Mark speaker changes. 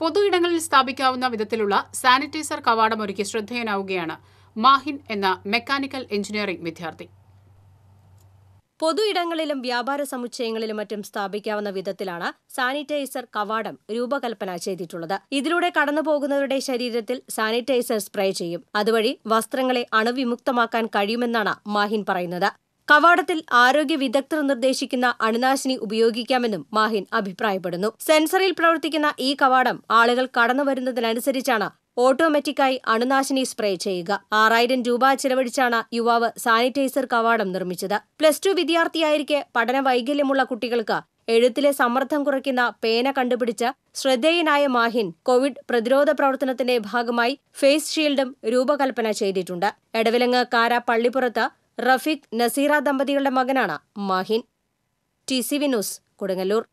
Speaker 1: പൊതു ഇടങ്ങളിൽ സ്ഥാപിക്കാവുന്ന വിധത്തിലുള്ള സാനിറ്റൈസർ കവാടം ഒരുക്കി ശ്രദ്ധേയനാവുകയാണ് മാഹിൻ എന്ന മെക്കാനിക്കൽ എഞ്ചിനീയറിംഗ് വിദ്യാർത്ഥി പൊതു ഇടങ്ങളിലും
Speaker 2: വ്യാപാര സമുച്ചയങ്ങളിലും മറ്റും സ്ഥാപിക്കാവുന്ന വിധത്തിലാണ് സാനിറ്റൈസർ കവാടം രൂപകൽപ്പന ചെയ്തിട്ടുള്ളത് ഇതിലൂടെ കടന്നുപോകുന്നവരുടെ ശരീരത്തിൽ സാനിറ്റൈസർ സ്പ്രേ ചെയ്യും അതുവഴി വസ്ത്രങ്ങളെ അണുവിമുക്തമാക്കാൻ കഴിയുമെന്നാണ് മാഹിൻ പറയുന്നത് കവാടത്തിൽ ആരോഗ്യ വിദഗ്ധർ നിർദ്ദേശിക്കുന്ന അണുനാശിനി ഉപയോഗിക്കാമെന്നും മാഹിൻ അഭിപ്രായപ്പെടുന്നു സെൻസറിൽ പ്രവർത്തിക്കുന്ന ഈ കവാടം ആളുകൾ കടന്നു വരുന്നതിനനുസരിച്ചാണ് ഓട്ടോമാറ്റിക്കായി അണുനാശിനി സ്പ്രേ ചെയ്യുക ആറായിരം രൂപ ചെലവഴിച്ചാണ് യുവാവ് സാനിറ്റൈസർ കവാടം നിർമ്മിച്ചത് പ്ലസ് ടു വിദ്യാർത്ഥിയായിരിക്കെ പഠന വൈകല്യമുള്ള കുട്ടികൾക്ക് എഴുത്തിലെ സമ്മർദ്ദം കുറയ്ക്കുന്ന പേന കണ്ടുപിടിച്ച ശ്രദ്ധേയനായ മാഹിൻ കോവിഡ് പ്രതിരോധ പ്രവർത്തനത്തിന്റെ ഭാഗമായി ഫേസ് ഷീൽഡും രൂപകൽപ്പന ചെയ്തിട്ടുണ്ട് എടവിലങ്ങ് കാര പള്ളിപ്പുറത്ത് റഫീഖ് നസീറ ദമ്പതികളുടെ മകനാണ് മാഹിൻ
Speaker 3: ടി സി വിനൂസ് കൊടുങ്ങല്ലൂർ